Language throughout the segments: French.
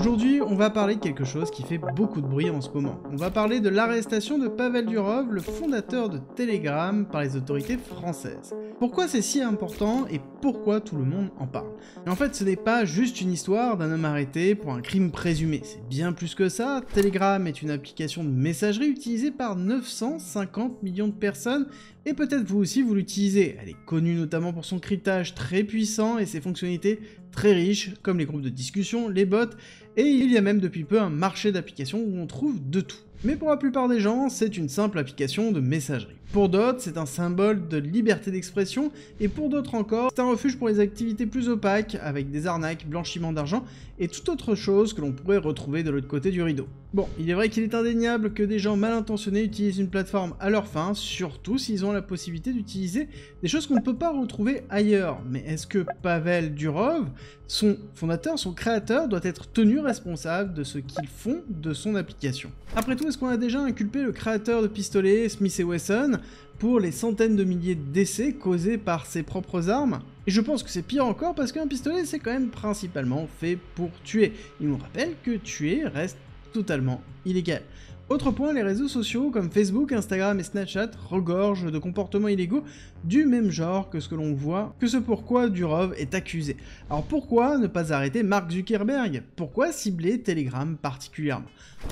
Aujourd'hui, on va parler de quelque chose qui fait beaucoup de bruit en ce moment. On va parler de l'arrestation de Pavel Durov, le fondateur de Telegram, par les autorités françaises. Pourquoi c'est si important et pourquoi tout le monde en parle en fait, ce n'est pas juste une histoire d'un homme arrêté pour un crime présumé, c'est bien plus que ça. Telegram est une application de messagerie utilisée par 950 millions de personnes et peut-être vous aussi vous l'utilisez. Elle est connue notamment pour son cryptage très puissant et ses fonctionnalités très riche, comme les groupes de discussion, les bots, et il y a même depuis peu un marché d'applications où on trouve de tout. Mais pour la plupart des gens, c'est une simple application de messagerie. Pour d'autres, c'est un symbole de liberté d'expression, et pour d'autres encore, c'est un refuge pour les activités plus opaques, avec des arnaques, blanchiment d'argent, et toute autre chose que l'on pourrait retrouver de l'autre côté du rideau. Bon, il est vrai qu'il est indéniable que des gens mal intentionnés utilisent une plateforme à leur fin, surtout s'ils ont la possibilité d'utiliser des choses qu'on ne peut pas retrouver ailleurs. Mais est-ce que Pavel Durov, son fondateur, son créateur, doit être tenu responsable de ce qu'ils font de son application Après tout, est-ce qu'on a déjà inculpé le créateur de pistolets, Smith et Wesson, pour les centaines de milliers de décès causés par ses propres armes. Et je pense que c'est pire encore parce qu'un pistolet c'est quand même principalement fait pour tuer. Il nous rappelle que tuer reste totalement illégal. Autre point, les réseaux sociaux comme Facebook, Instagram et Snapchat regorgent de comportements illégaux du même genre que ce que l'on voit, que ce pourquoi Durov est accusé. Alors pourquoi ne pas arrêter Mark Zuckerberg Pourquoi cibler Telegram particulièrement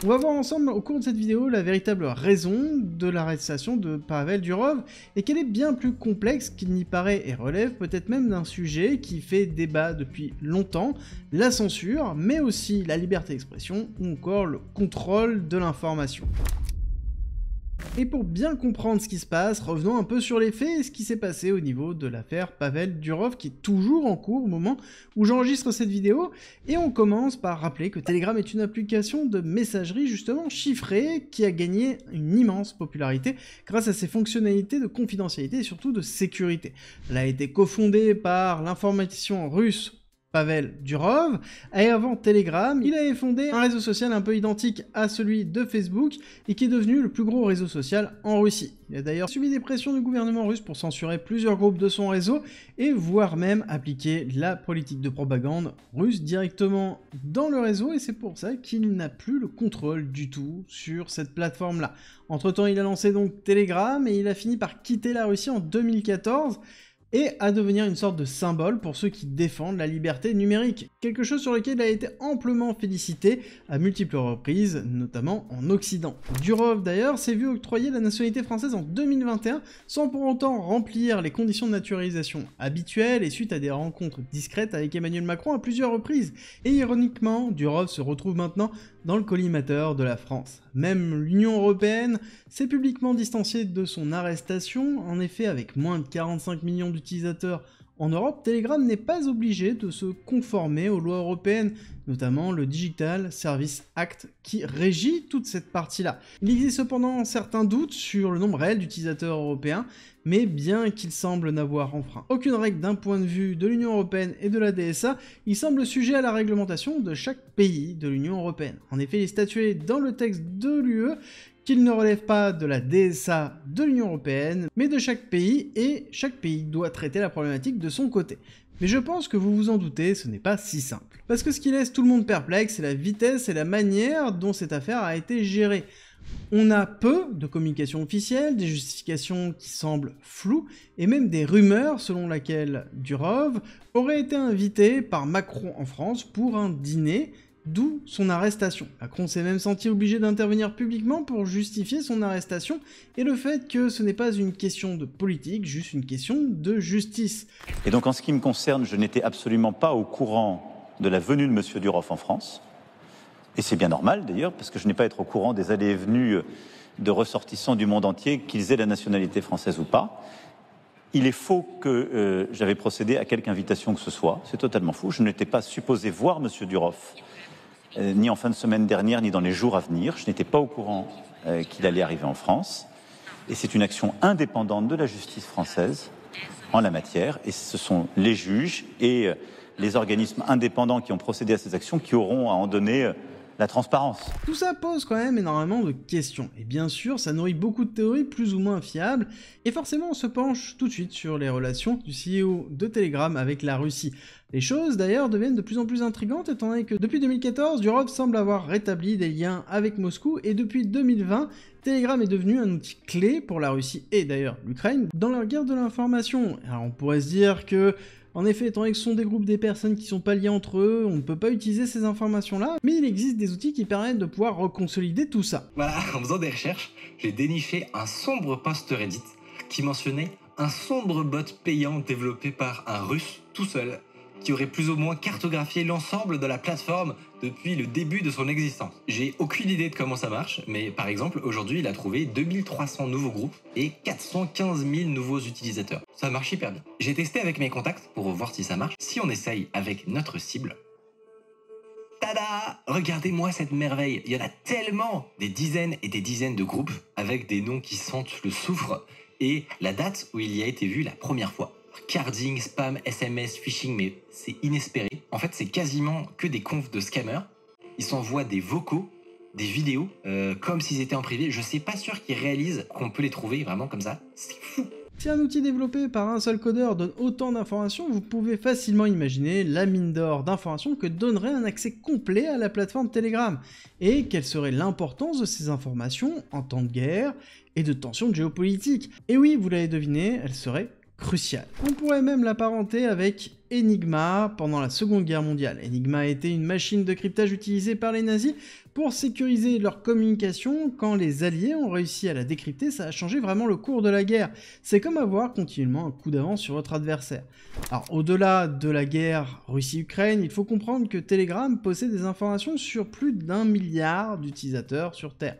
On va voir ensemble au cours de cette vidéo la véritable raison de l'arrestation de Pavel Durov et qu'elle est bien plus complexe qu'il n'y paraît et relève peut-être même d'un sujet qui fait débat depuis longtemps, la censure, mais aussi la liberté d'expression ou encore le contrôle de l'information et pour bien comprendre ce qui se passe, revenons un peu sur les faits et ce qui s'est passé au niveau de l'affaire Pavel Durov qui est toujours en cours au moment où j'enregistre cette vidéo. Et on commence par rappeler que Telegram est une application de messagerie justement chiffrée qui a gagné une immense popularité grâce à ses fonctionnalités de confidentialité et surtout de sécurité. Elle a été cofondée par l'informaticien russe Pavel Durov. Et avant Telegram, il avait fondé un réseau social un peu identique à celui de Facebook et qui est devenu le plus gros réseau social en Russie. Il a d'ailleurs subi des pressions du gouvernement russe pour censurer plusieurs groupes de son réseau et voire même appliquer la politique de propagande russe directement dans le réseau et c'est pour ça qu'il n'a plus le contrôle du tout sur cette plateforme-là. Entre-temps, il a lancé donc Telegram et il a fini par quitter la Russie en 2014 et à devenir une sorte de symbole pour ceux qui défendent la liberté numérique, quelque chose sur lequel il a été amplement félicité à multiples reprises, notamment en Occident. Durov d'ailleurs s'est vu octroyer la nationalité française en 2021 sans pour autant remplir les conditions de naturalisation habituelles et suite à des rencontres discrètes avec Emmanuel Macron à plusieurs reprises. Et ironiquement, Durov se retrouve maintenant dans le collimateur de la France. Même l'Union Européenne s'est publiquement distanciée de son arrestation, en effet avec moins de 45 millions de d'utilisateurs en Europe, Telegram n'est pas obligé de se conformer aux lois européennes, notamment le Digital Service Act qui régit toute cette partie-là. Il existe cependant certains doutes sur le nombre réel d'utilisateurs européens, mais bien qu'il semble n'avoir enfreint aucune règle d'un point de vue de l'Union Européenne et de la DSA, il semble sujet à la réglementation de chaque pays de l'Union Européenne. En effet, il est statué dans le texte de l'UE qu'il ne relève pas de la DSA de l'Union Européenne, mais de chaque pays, et chaque pays doit traiter la problématique de son côté. Mais je pense que vous vous en doutez, ce n'est pas si simple. Parce que ce qui laisse tout le monde perplexe, c'est la vitesse et la manière dont cette affaire a été gérée. On a peu de communications officielles, des justifications qui semblent floues, et même des rumeurs selon laquelle Durov aurait été invité par Macron en France pour un dîner d'où son arrestation. Macron s'est même senti obligé d'intervenir publiquement pour justifier son arrestation et le fait que ce n'est pas une question de politique, juste une question de justice. Et donc en ce qui me concerne, je n'étais absolument pas au courant de la venue de M. Duroff en France. Et c'est bien normal d'ailleurs, parce que je n'ai pas à être au courant des allées et venues de ressortissants du monde entier, qu'ils aient la nationalité française ou pas. Il est faux que euh, j'avais procédé à quelque invitation que ce soit. C'est totalement faux. Je n'étais pas supposé voir M. Duroff euh, ni en fin de semaine dernière, ni dans les jours à venir. Je n'étais pas au courant euh, qu'il allait arriver en France. Et c'est une action indépendante de la justice française en la matière. Et ce sont les juges et euh, les organismes indépendants qui ont procédé à ces actions qui auront à en donner la transparence. Tout ça pose quand même énormément de questions, et bien sûr ça nourrit beaucoup de théories plus ou moins fiables, et forcément on se penche tout de suite sur les relations du CEO de Telegram avec la Russie. Les choses d'ailleurs deviennent de plus en plus intrigantes étant donné que depuis 2014, l'Europe semble avoir rétabli des liens avec Moscou, et depuis 2020, Telegram est devenu un outil clé pour la Russie et d'ailleurs l'Ukraine dans leur guerre de l'information. Alors on pourrait se dire que en effet, étant donné que ce sont des groupes des personnes qui sont pas liées entre eux, on ne peut pas utiliser ces informations-là, mais il existe des outils qui permettent de pouvoir reconsolider tout ça. Voilà, en faisant des recherches, j'ai déniché un sombre post Reddit qui mentionnait un sombre bot payant développé par un russe tout seul, qui aurait plus ou moins cartographié l'ensemble de la plateforme depuis le début de son existence. J'ai aucune idée de comment ça marche, mais par exemple, aujourd'hui, il a trouvé 2300 nouveaux groupes et 415 000 nouveaux utilisateurs. Ça marche hyper bien. J'ai testé avec mes contacts pour voir si ça marche. Si on essaye avec notre cible, Tada Regardez-moi cette merveille. Il y en a tellement Des dizaines et des dizaines de groupes avec des noms qui sentent le soufre et la date où il y a été vu la première fois carding, spam, SMS, phishing, mais c'est inespéré. En fait, c'est quasiment que des confs de scammers. Ils s'envoient des vocaux, des vidéos, euh, comme s'ils étaient en privé. Je sais pas sûr qu'ils réalisent qu'on peut les trouver vraiment comme ça. C'est fou. Si un outil développé par un seul codeur donne autant d'informations, vous pouvez facilement imaginer la mine d'or d'informations que donnerait un accès complet à la plateforme Telegram, et quelle serait l'importance de ces informations en temps de guerre et de tensions géopolitiques. Et oui, vous l'avez deviné, elles seraient Crucial. On pourrait même l'apparenter avec Enigma pendant la Seconde Guerre mondiale. Enigma était une machine de cryptage utilisée par les nazis pour sécuriser leur communication. Quand les Alliés ont réussi à la décrypter, ça a changé vraiment le cours de la guerre. C'est comme avoir continuellement un coup d'avance sur votre adversaire. Alors au-delà de la guerre Russie-Ukraine, il faut comprendre que Telegram possède des informations sur plus d'un milliard d'utilisateurs sur Terre.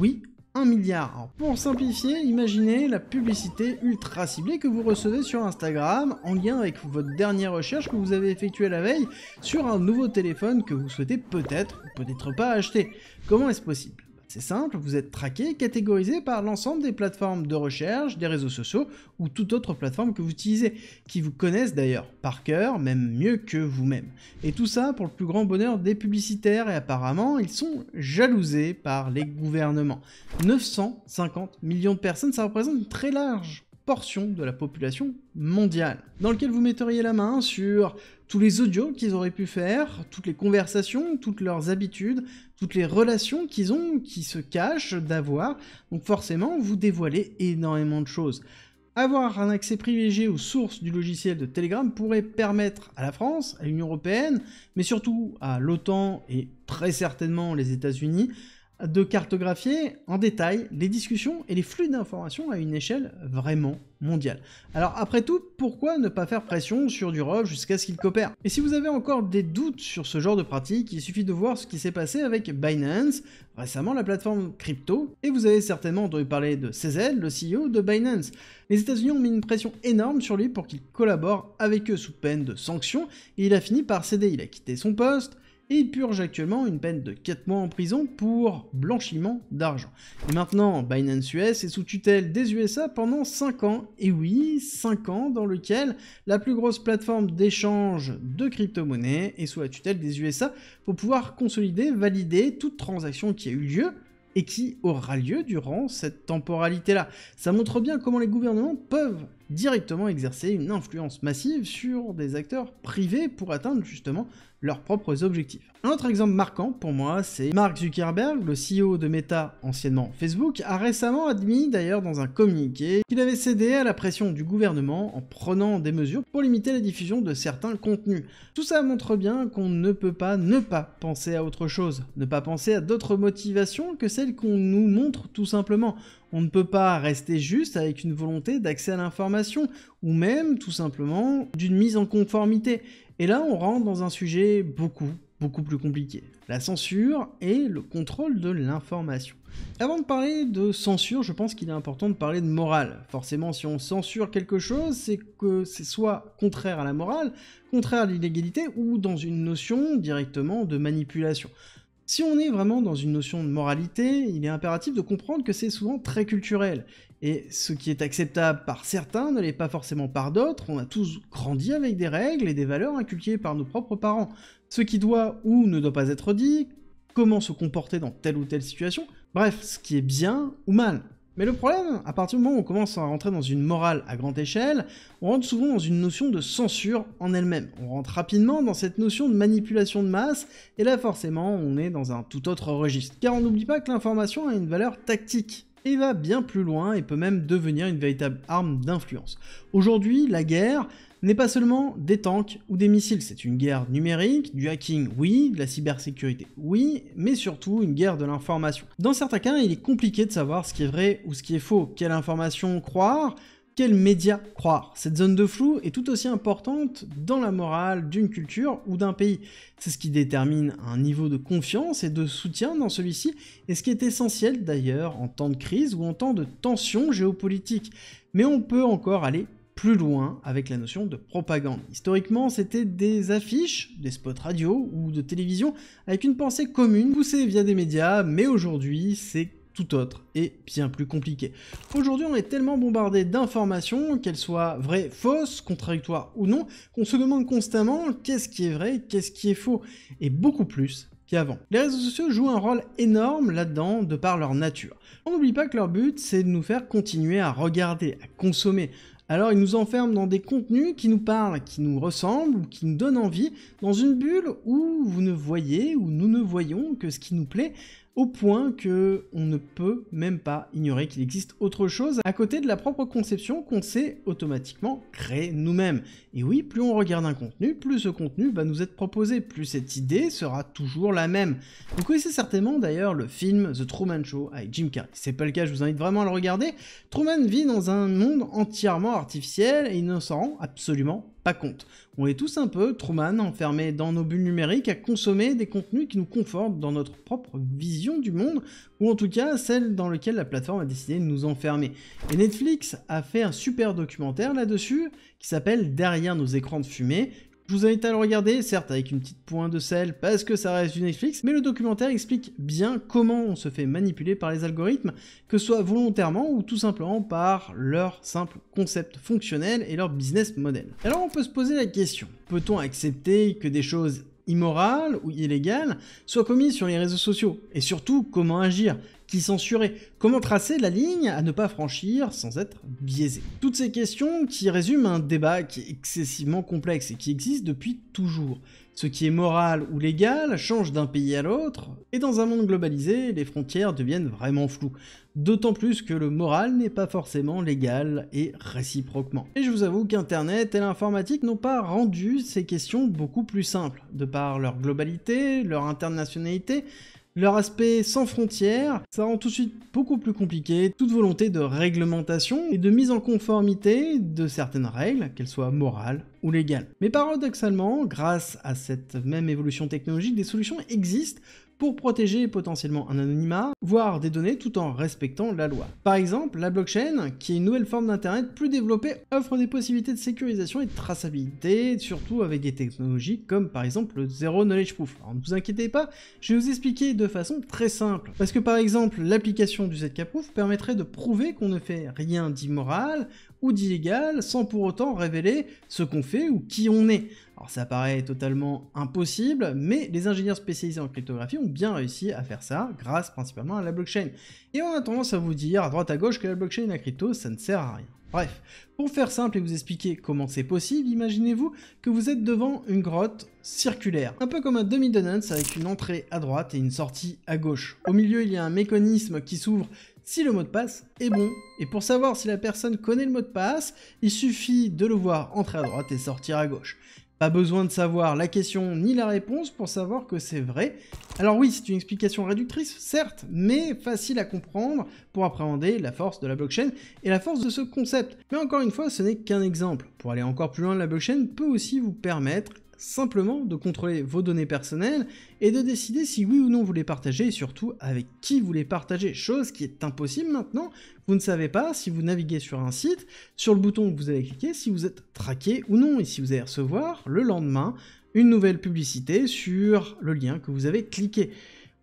Oui, 1 milliard. pour simplifier, imaginez la publicité ultra ciblée que vous recevez sur Instagram en lien avec votre dernière recherche que vous avez effectuée la veille sur un nouveau téléphone que vous souhaitez peut-être ou peut-être pas acheter. Comment est-ce possible c'est simple, vous êtes traqué catégorisé par l'ensemble des plateformes de recherche, des réseaux sociaux ou toute autre plateforme que vous utilisez, qui vous connaissent d'ailleurs par cœur, même mieux que vous-même. Et tout ça pour le plus grand bonheur des publicitaires et apparemment ils sont jalousés par les gouvernements. 950 millions de personnes, ça représente une très large portion de la population mondiale, dans lequel vous metteriez la main sur tous les audios qu'ils auraient pu faire, toutes les conversations, toutes leurs habitudes, toutes les relations qu'ils ont, qui se cachent d'avoir. Donc forcément, vous dévoilez énormément de choses. Avoir un accès privilégié aux sources du logiciel de Telegram pourrait permettre à la France, à l'Union européenne, mais surtout à l'OTAN et très certainement les États-Unis, de cartographier en détail les discussions et les flux d'informations à une échelle vraiment mondiale. Alors après tout, pourquoi ne pas faire pression sur Durov jusqu'à ce qu'il coopère Et si vous avez encore des doutes sur ce genre de pratique, il suffit de voir ce qui s'est passé avec Binance, récemment la plateforme crypto, et vous avez certainement entendu parler de CZ, le CEO de Binance. Les États-Unis ont mis une pression énorme sur lui pour qu'il collabore avec eux sous peine de sanctions, et il a fini par céder, il a quitté son poste, il purge actuellement une peine de 4 mois en prison pour blanchiment d'argent. Et maintenant, Binance US est sous tutelle des USA pendant 5 ans. Et oui, 5 ans dans lequel la plus grosse plateforme d'échange de crypto-monnaies est sous la tutelle des USA pour pouvoir consolider, valider toute transaction qui a eu lieu et qui aura lieu durant cette temporalité-là. Ça montre bien comment les gouvernements peuvent directement exercer une influence massive sur des acteurs privés pour atteindre justement leurs propres objectifs. Un autre exemple marquant pour moi, c'est Mark Zuckerberg, le CEO de Meta, anciennement Facebook, a récemment admis d'ailleurs dans un communiqué qu'il avait cédé à la pression du gouvernement en prenant des mesures pour limiter la diffusion de certains contenus. Tout ça montre bien qu'on ne peut pas ne pas penser à autre chose, ne pas penser à d'autres motivations que celles qu'on nous montre tout simplement. On ne peut pas rester juste avec une volonté d'accès à l'information ou même tout simplement d'une mise en conformité. Et là, on rentre dans un sujet beaucoup, beaucoup plus compliqué. La censure et le contrôle de l'information. Avant de parler de censure, je pense qu'il est important de parler de morale. Forcément, si on censure quelque chose, c'est que c'est soit contraire à la morale, contraire à l'illégalité, ou dans une notion directement de manipulation. Si on est vraiment dans une notion de moralité, il est impératif de comprendre que c'est souvent très culturel. Et ce qui est acceptable par certains ne l'est pas forcément par d'autres, on a tous grandi avec des règles et des valeurs inculquées par nos propres parents. Ce qui doit ou ne doit pas être dit, comment se comporter dans telle ou telle situation, bref, ce qui est bien ou mal. Mais le problème, à partir du moment où on commence à rentrer dans une morale à grande échelle, on rentre souvent dans une notion de censure en elle-même. On rentre rapidement dans cette notion de manipulation de masse, et là forcément on est dans un tout autre registre. Car on n'oublie pas que l'information a une valeur tactique et va bien plus loin et peut même devenir une véritable arme d'influence. Aujourd'hui, la guerre n'est pas seulement des tanks ou des missiles, c'est une guerre numérique, du hacking, oui, de la cybersécurité, oui, mais surtout une guerre de l'information. Dans certains cas, il est compliqué de savoir ce qui est vrai ou ce qui est faux, quelle information croire, quel média croire Cette zone de flou est tout aussi importante dans la morale d'une culture ou d'un pays. C'est ce qui détermine un niveau de confiance et de soutien dans celui-ci, et ce qui est essentiel d'ailleurs en temps de crise ou en temps de tension géopolitique. Mais on peut encore aller plus loin avec la notion de propagande. Historiquement, c'était des affiches, des spots radio ou de télévision avec une pensée commune poussée via des médias, mais aujourd'hui, c'est tout autre et bien plus compliqué. Aujourd'hui, on est tellement bombardé d'informations, qu'elles soient vraies, fausses, contradictoires ou non, qu'on se demande constamment qu'est-ce qui est vrai, qu'est-ce qui est faux, et beaucoup plus qu'avant. Les réseaux sociaux jouent un rôle énorme là-dedans de par leur nature. On n'oublie pas que leur but, c'est de nous faire continuer à regarder, à consommer, alors ils nous enferment dans des contenus qui nous parlent, qui nous ressemblent ou qui nous donnent envie, dans une bulle où vous ne voyez ou nous ne voyons que ce qui nous plaît, au point que on ne peut même pas ignorer qu'il existe autre chose à côté de la propre conception qu'on sait automatiquement créer nous-mêmes. Et oui, plus on regarde un contenu, plus ce contenu va nous être proposé, plus cette idée sera toujours la même. Vous connaissez certainement d'ailleurs le film The Truman Show avec Jim Carrey. c'est pas le cas, je vous invite vraiment à le regarder. Truman vit dans un monde entièrement artificiel et il ne s'en rend absolument pas compte. On est tous un peu, Truman, enfermés dans nos bulles numériques, à consommer des contenus qui nous confortent dans notre propre vision du monde, ou en tout cas celle dans laquelle la plateforme a décidé de nous enfermer. Et Netflix a fait un super documentaire là-dessus, qui s'appelle Derrière nos écrans de fumée, je vous invite à le regarder, certes avec une petite pointe de sel parce que ça reste du Netflix, mais le documentaire explique bien comment on se fait manipuler par les algorithmes, que ce soit volontairement ou tout simplement par leur simple concept fonctionnel et leur business model. Alors on peut se poser la question, peut-on accepter que des choses immorales ou illégales soient commises sur les réseaux sociaux Et surtout, comment agir qui censurait Comment tracer la ligne à ne pas franchir sans être biaisé Toutes ces questions qui résument un débat qui est excessivement complexe et qui existe depuis toujours. Ce qui est moral ou légal change d'un pays à l'autre, et dans un monde globalisé, les frontières deviennent vraiment floues. D'autant plus que le moral n'est pas forcément légal et réciproquement. Et je vous avoue qu'Internet et l'informatique n'ont pas rendu ces questions beaucoup plus simples, de par leur globalité, leur internationalité, leur aspect sans frontières, ça rend tout de suite beaucoup plus compliqué toute volonté de réglementation et de mise en conformité de certaines règles, qu'elles soient morales ou légales. Mais paradoxalement, grâce à cette même évolution technologique, des solutions existent pour protéger potentiellement un anonymat, voire des données tout en respectant la loi. Par exemple, la blockchain, qui est une nouvelle forme d'Internet plus développée, offre des possibilités de sécurisation et de traçabilité, surtout avec des technologies comme par exemple le Zero Knowledge Proof. Alors ne vous inquiétez pas, je vais vous expliquer de façon très simple. Parce que par exemple, l'application du ZK Proof permettrait de prouver qu'on ne fait rien d'immoral ou d'illégal sans pour autant révéler ce qu'on fait ou qui on est. Alors ça paraît totalement impossible, mais les ingénieurs spécialisés en cryptographie ont bien réussi à faire ça grâce principalement à la blockchain. Et on a tendance à vous dire à droite à gauche que la blockchain et crypto, ça ne sert à rien. Bref, pour faire simple et vous expliquer comment c'est possible, imaginez-vous que vous êtes devant une grotte circulaire, un peu comme un demi-donuts avec une entrée à droite et une sortie à gauche. Au milieu, il y a un mécanisme qui s'ouvre si le mot de passe est bon. Et pour savoir si la personne connaît le mot de passe, il suffit de le voir entrer à droite et sortir à gauche. Pas besoin de savoir la question ni la réponse pour savoir que c'est vrai. Alors oui, c'est une explication réductrice, certes, mais facile à comprendre pour appréhender la force de la blockchain et la force de ce concept. Mais encore une fois, ce n'est qu'un exemple. Pour aller encore plus loin, la blockchain peut aussi vous permettre simplement de contrôler vos données personnelles et de décider si oui ou non vous les partagez et surtout avec qui vous les partagez, chose qui est impossible maintenant. Vous ne savez pas si vous naviguez sur un site, sur le bouton que vous avez cliqué, si vous êtes traqué ou non et si vous allez recevoir le lendemain une nouvelle publicité sur le lien que vous avez cliqué.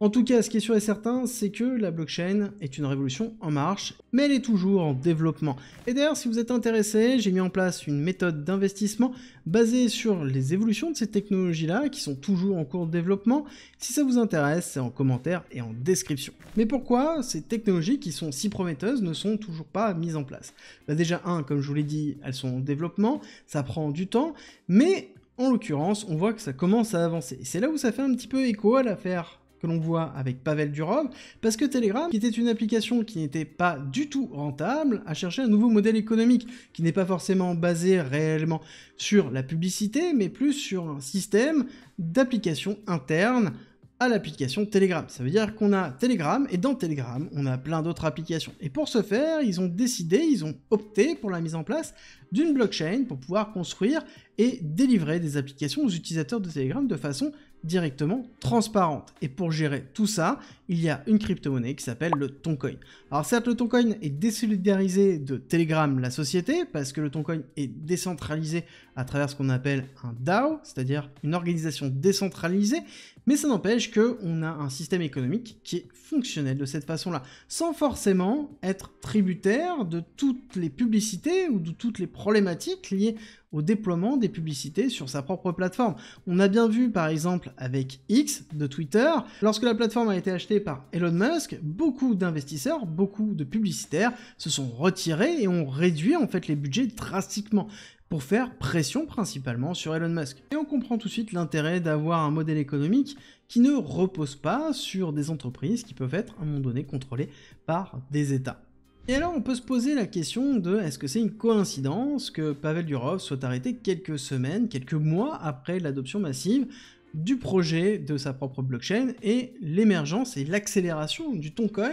En tout cas, ce qui est sûr et certain, c'est que la blockchain est une révolution en marche, mais elle est toujours en développement. Et d'ailleurs, si vous êtes intéressé, j'ai mis en place une méthode d'investissement basée sur les évolutions de ces technologies-là, qui sont toujours en cours de développement. Si ça vous intéresse, c'est en commentaire et en description. Mais pourquoi ces technologies qui sont si prometteuses ne sont toujours pas mises en place bah Déjà, un, comme je vous l'ai dit, elles sont en développement, ça prend du temps, mais en l'occurrence, on voit que ça commence à avancer. C'est là où ça fait un petit peu écho à l'affaire que l'on voit avec Pavel Durov, parce que Telegram, qui était une application qui n'était pas du tout rentable, a cherché un nouveau modèle économique qui n'est pas forcément basé réellement sur la publicité, mais plus sur un système d'application interne à l'application Telegram. Ça veut dire qu'on a Telegram et dans Telegram, on a plein d'autres applications. Et pour ce faire, ils ont décidé, ils ont opté pour la mise en place d'une blockchain pour pouvoir construire et délivrer des applications aux utilisateurs de Telegram de façon directement transparente. Et pour gérer tout ça, il y a une crypto-monnaie qui s'appelle le Toncoin. Alors certes, le Toncoin est désolidarisé de Telegram, la société, parce que le Toncoin est décentralisé à travers ce qu'on appelle un DAO, c'est-à-dire une organisation décentralisée, mais ça n'empêche qu'on a un système économique qui est fonctionnel de cette façon-là, sans forcément être tributaire de toutes les publicités ou de toutes les problématiques liées au déploiement des publicités sur sa propre plateforme. On a bien vu par exemple avec X de Twitter, lorsque la plateforme a été achetée par Elon Musk, beaucoup d'investisseurs, beaucoup de publicitaires se sont retirés et ont réduit en fait les budgets drastiquement pour faire pression principalement sur Elon Musk. Et on comprend tout de suite l'intérêt d'avoir un modèle économique qui ne repose pas sur des entreprises qui peuvent être à un moment donné contrôlées par des États. Et alors on peut se poser la question de est-ce que c'est une coïncidence que Pavel Durov soit arrêté quelques semaines, quelques mois après l'adoption massive du projet de sa propre blockchain et l'émergence et l'accélération du Toncoin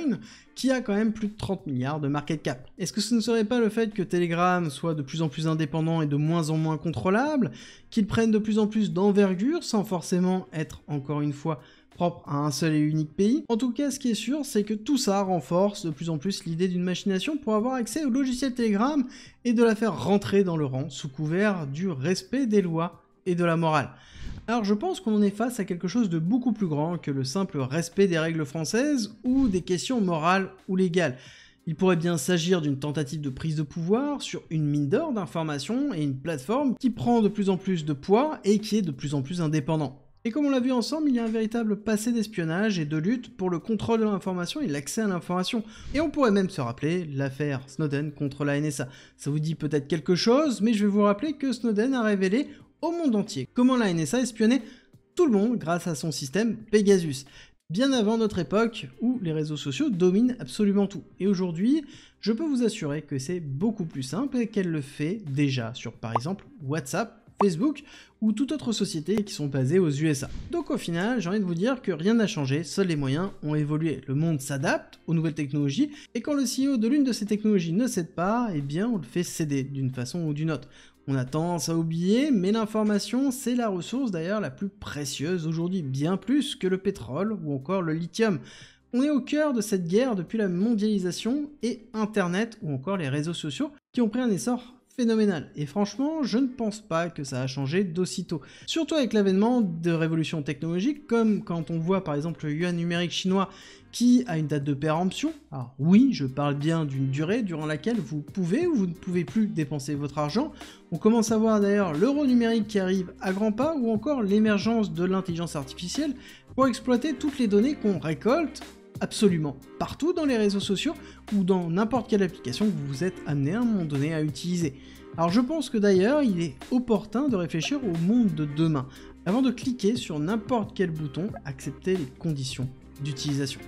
qui a quand même plus de 30 milliards de market cap. Est-ce que ce ne serait pas le fait que Telegram soit de plus en plus indépendant et de moins en moins contrôlable, qu'il prenne de plus en plus d'envergure sans forcément être encore une fois propre à un seul et unique pays. En tout cas, ce qui est sûr, c'est que tout ça renforce de plus en plus l'idée d'une machination pour avoir accès au logiciel Telegram et de la faire rentrer dans le rang sous couvert du respect des lois et de la morale. Alors je pense qu'on est face à quelque chose de beaucoup plus grand que le simple respect des règles françaises ou des questions morales ou légales. Il pourrait bien s'agir d'une tentative de prise de pouvoir sur une mine d'or d'informations et une plateforme qui prend de plus en plus de poids et qui est de plus en plus indépendant. Et comme on l'a vu ensemble, il y a un véritable passé d'espionnage et de lutte pour le contrôle de l'information et l'accès à l'information. Et on pourrait même se rappeler l'affaire Snowden contre la NSA. Ça vous dit peut-être quelque chose, mais je vais vous rappeler que Snowden a révélé au monde entier comment la NSA espionnait tout le monde grâce à son système Pegasus, bien avant notre époque où les réseaux sociaux dominent absolument tout. Et aujourd'hui, je peux vous assurer que c'est beaucoup plus simple et qu'elle le fait déjà sur par exemple WhatsApp, Facebook ou toute autre société qui sont basées aux USA. Donc au final, j'ai envie de vous dire que rien n'a changé, seuls les moyens ont évolué. Le monde s'adapte aux nouvelles technologies et quand le CEO de l'une de ces technologies ne cède pas, eh bien on le fait céder d'une façon ou d'une autre. On a tendance à oublier, mais l'information, c'est la ressource d'ailleurs la plus précieuse aujourd'hui, bien plus que le pétrole ou encore le lithium. On est au cœur de cette guerre depuis la mondialisation et Internet ou encore les réseaux sociaux qui ont pris un essor phénoménal. Et franchement, je ne pense pas que ça a changé d'aussitôt. Surtout avec l'avènement de révolutions technologiques, comme quand on voit par exemple le yuan numérique chinois qui a une date de péremption. Alors oui, je parle bien d'une durée durant laquelle vous pouvez ou vous ne pouvez plus dépenser votre argent. On commence à voir d'ailleurs l'euro numérique qui arrive à grands pas ou encore l'émergence de l'intelligence artificielle pour exploiter toutes les données qu'on récolte absolument partout dans les réseaux sociaux ou dans n'importe quelle application que vous vous êtes amené à un moment donné à utiliser. Alors je pense que d'ailleurs il est opportun de réfléchir au monde de demain avant de cliquer sur n'importe quel bouton, accepter les conditions d'utilisation.